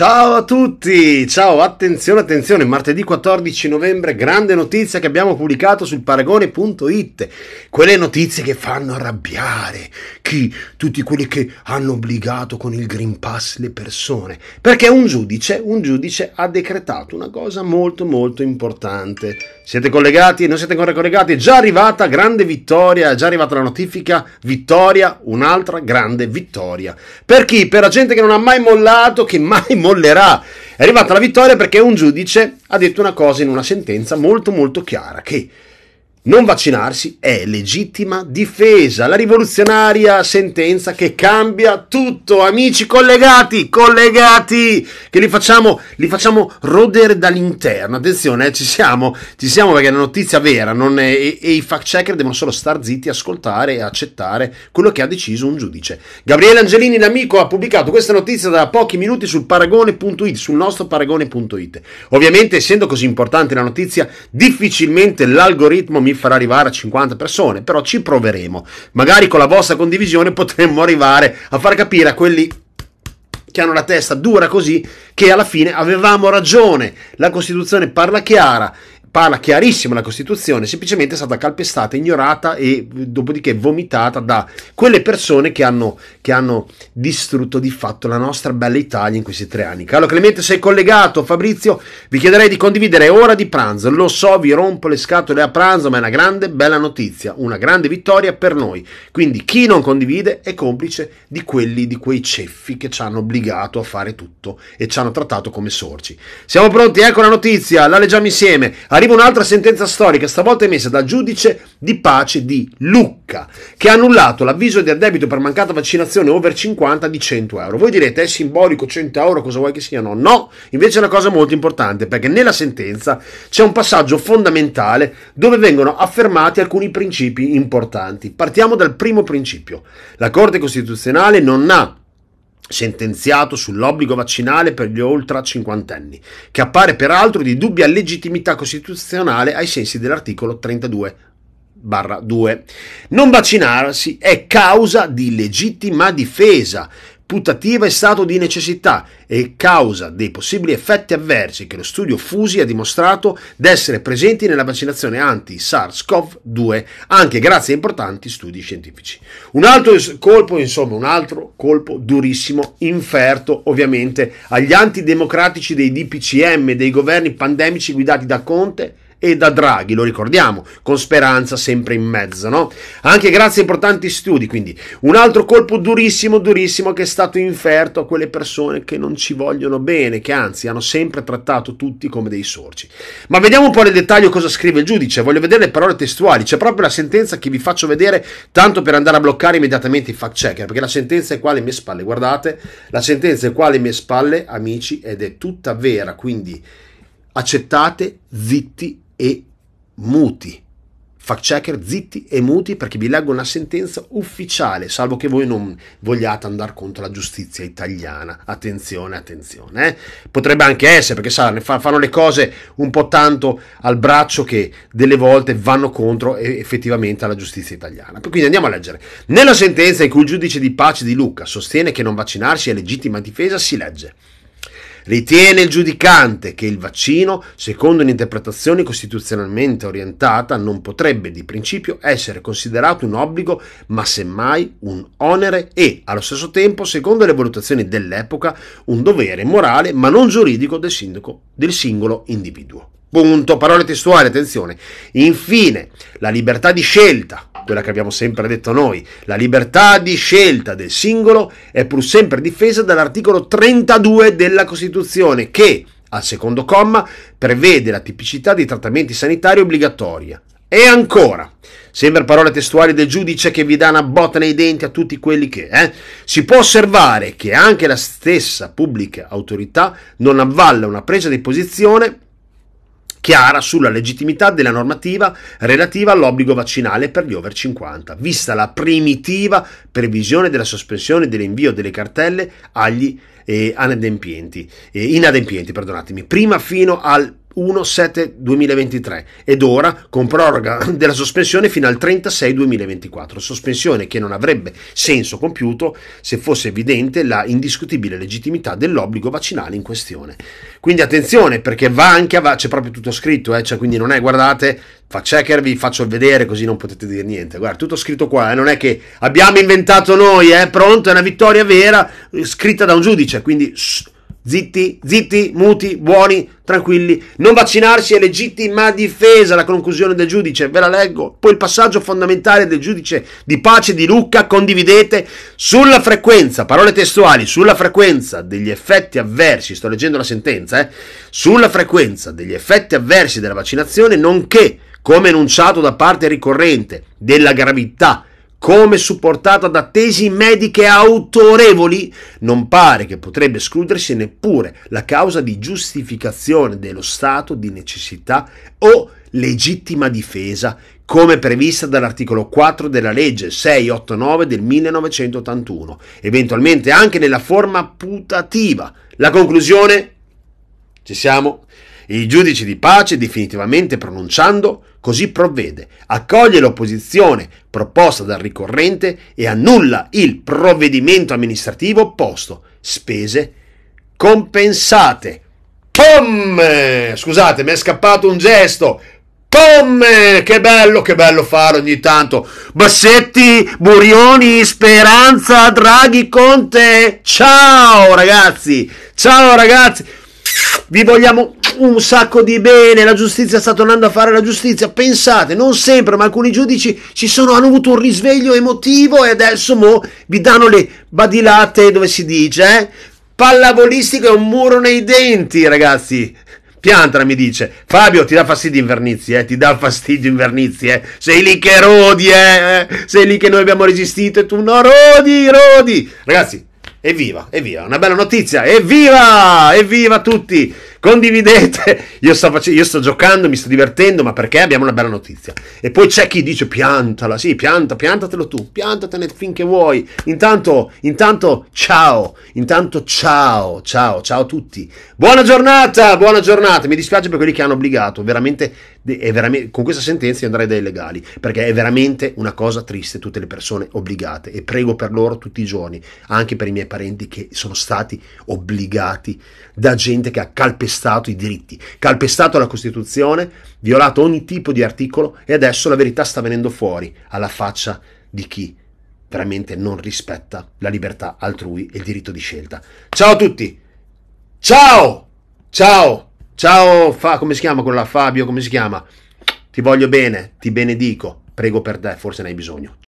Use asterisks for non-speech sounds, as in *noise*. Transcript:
Ciao a tutti, ciao, attenzione, attenzione, martedì 14 novembre, grande notizia che abbiamo pubblicato sul paragone.it, quelle notizie che fanno arrabbiare chi? Tutti quelli che hanno obbligato con il Green Pass le persone, perché un giudice, un giudice ha decretato una cosa molto molto importante. Siete collegati? Non siete ancora collegati? È già arrivata grande vittoria, è già arrivata la notifica, vittoria, un'altra grande vittoria. Per chi? Per la gente che non ha mai mollato, che mai mollato mollerà. È arrivata la vittoria perché un giudice ha detto una cosa in una sentenza molto molto chiara che non vaccinarsi è legittima difesa, la rivoluzionaria sentenza che cambia tutto. Amici collegati, collegati, che li facciamo, li facciamo rodere dall'interno. Attenzione, eh, ci siamo, ci siamo perché è una notizia vera Non è, e, e, i fact checker devono solo star zitti, ascoltare e accettare quello che ha deciso un giudice. Gabriele Angelini, l'amico, ha pubblicato questa notizia da pochi minuti sul paragone.it, sul nostro paragone.it. Ovviamente, essendo così importante la notizia, difficilmente l'algoritmo mi di far arrivare a 50 persone, però ci proveremo. Magari con la vostra condivisione *laughs* potremmo arrivare a far capire a quelli che hanno la testa dura così che alla fine avevamo ragione. La Costituzione parla chiara parla chiarissimo la Costituzione, semplicemente è stata calpestata, ignorata e eh, dopodiché vomitata da quelle persone che hanno, che hanno distrutto di fatto la nostra bella Italia in questi tre anni. Carlo Clemente, sei collegato? Fabrizio, vi chiederei di condividere ora di pranzo. Lo so, vi rompo le scatole a pranzo, ma è una grande bella notizia, una grande vittoria per noi. Quindi chi non condivide è complice di quelli, di quei ceffi che ci hanno obbligato a fare tutto e ci hanno trattato come sorci. Siamo pronti, ecco la notizia, la leggiamo insieme. Arriva un'altra sentenza storica, stavolta emessa dal giudice di pace di Lucca, che ha annullato l'avviso di addebito per mancata vaccinazione over 50 di 100 euro. Voi direte è simbolico 100 euro, cosa vuoi che siano? No, invece è una cosa molto importante perché nella sentenza c'è un passaggio fondamentale dove vengono affermati alcuni principi importanti. Partiamo dal primo principio. La Corte Costituzionale non ha sentenziato sull'obbligo vaccinale per gli oltre cinquantenni, che appare peraltro di dubbia legittimità costituzionale ai sensi dell'articolo 32. Barra 2. Non vaccinarsi è causa di legittima difesa, putativa è stato di necessità e causa dei possibili effetti avversi che lo studio Fusi ha dimostrato d'essere presenti nella vaccinazione anti-SARS-CoV-2 anche grazie a importanti studi scientifici. Un altro colpo, insomma, un altro colpo durissimo, inferto ovviamente agli antidemocratici dei DPCM, dei governi pandemici guidati da Conte, e da Draghi, lo ricordiamo, con speranza sempre in mezzo, no? Anche grazie a importanti studi, quindi un altro colpo durissimo, durissimo che è stato inferto a quelle persone che non ci vogliono bene, che anzi hanno sempre trattato tutti come dei sorci. Ma vediamo un po' nel dettaglio cosa scrive il giudice, voglio vedere le parole testuali, c'è proprio la sentenza che vi faccio vedere tanto per andare a bloccare immediatamente i fact checker, perché la sentenza è qua alle mie spalle, guardate, la sentenza è qua alle mie spalle, amici, ed è tutta vera, quindi accettate zitti e muti. Fact checker zitti e muti perché vi leggo una sentenza ufficiale, salvo che voi non vogliate andare contro la giustizia italiana. Attenzione, attenzione. Eh? Potrebbe anche essere perché sa, ne fanno le cose un po' tanto al braccio che delle volte vanno contro effettivamente alla giustizia italiana. Quindi andiamo a leggere. Nella sentenza in cui il giudice di pace di Lucca sostiene che non vaccinarsi è legittima difesa si legge. Ritiene il giudicante che il vaccino, secondo un'interpretazione costituzionalmente orientata, non potrebbe di principio essere considerato un obbligo, ma semmai un onere e, allo stesso tempo, secondo le valutazioni dell'epoca, un dovere morale, ma non giuridico del, sindaco, del singolo individuo. Punto, parole testuali, attenzione. Infine, la libertà di scelta, quella che abbiamo sempre detto noi, la libertà di scelta del singolo è pur sempre difesa dall'articolo 32 della Costituzione che, al secondo comma, prevede la tipicità dei trattamenti sanitari obbligatori. E ancora, sembra parole testuali del giudice che vi dà una botta nei denti a tutti quelli che, eh, si può osservare che anche la stessa pubblica autorità non avvalla una presa di posizione chiara sulla legittimità della normativa relativa all'obbligo vaccinale per gli over 50, vista la primitiva previsione della sospensione dell'invio delle cartelle agli eh, inadempienti, eh, inadempienti prima fino al 1-7-2023 ed ora con proroga *clears throat* della sospensione fino al 36-2024, sospensione che non avrebbe senso compiuto se fosse evidente la indiscutibile legittimità dell'obbligo vaccinale in questione. Quindi attenzione perché va anche a... c'è proprio tutto scritto, eh? cioè, quindi non è guardate, fa vi faccio vedere così non potete dire niente, guarda tutto scritto qua, eh? non è che abbiamo inventato noi, eh? pronto, è una vittoria vera eh, scritta da un giudice, quindi Zitti, zitti, muti, buoni, tranquilli. Non vaccinarsi è legittima difesa, la conclusione del giudice, ve la leggo. Poi il passaggio fondamentale del giudice di pace di Lucca, condividete sulla frequenza, parole testuali, sulla frequenza degli effetti avversi, sto leggendo la sentenza, eh, sulla frequenza degli effetti avversi della vaccinazione, nonché, come enunciato da parte ricorrente, della gravità come supportata da tesi mediche autorevoli, non pare che potrebbe escludersi neppure la causa di giustificazione dello stato di necessità o legittima difesa, come prevista dall'articolo 4 della legge 689 del 1981, eventualmente anche nella forma putativa. La conclusione? Ci siamo. I giudici di pace definitivamente pronunciando Così provvede, accoglie l'opposizione proposta dal ricorrente e annulla il provvedimento amministrativo opposto. Spese compensate. POM! Scusate, mi è scappato un gesto. POM! Che bello, che bello fare ogni tanto. Bassetti, Burioni, Speranza, Draghi, Conte. Ciao ragazzi! Ciao ragazzi! Vi vogliamo un sacco di bene, la giustizia sta tornando a fare la giustizia. Pensate, non sempre, ma alcuni giudici sono, hanno avuto un risveglio emotivo e adesso mo vi danno le badilate dove si dice, eh? Pallavolistico è un muro nei denti, ragazzi. Piantra mi dice, Fabio ti dà fastidio Invernizi, eh? ti dà fastidio Invernizi, eh? sei lì che rodi, eh? sei lì che noi abbiamo resistito e tu no, rodi, rodi. Ragazzi, evviva, evviva, una bella notizia, evviva, evviva tutti condividete. Io sto, facendo, io sto giocando, mi sto divertendo, ma perché abbiamo una bella notizia. E poi c'è chi dice piantala, sì, pianta, piantatelo tu, piantatene finché vuoi. Intanto, intanto, ciao, intanto ciao, ciao, ciao a tutti. Buona giornata, buona giornata. Mi dispiace per quelli che hanno obbligato, veramente, È veramente con questa sentenza io andrei dai legali, perché è veramente una cosa triste tutte le persone obbligate e prego per loro tutti i giorni, anche per i miei parenti che sono stati obbligati da gente che ha calpestato calpestato i diritti, calpestato la Costituzione, violato ogni tipo di articolo e adesso la verità sta venendo fuori alla faccia di chi veramente non rispetta la libertà altrui e il diritto di scelta. Ciao a tutti! Ciao! Ciao! Ciao, fa, come si chiama quella Fabio? Come si chiama? Ti voglio bene, ti benedico, prego per te, forse ne hai bisogno.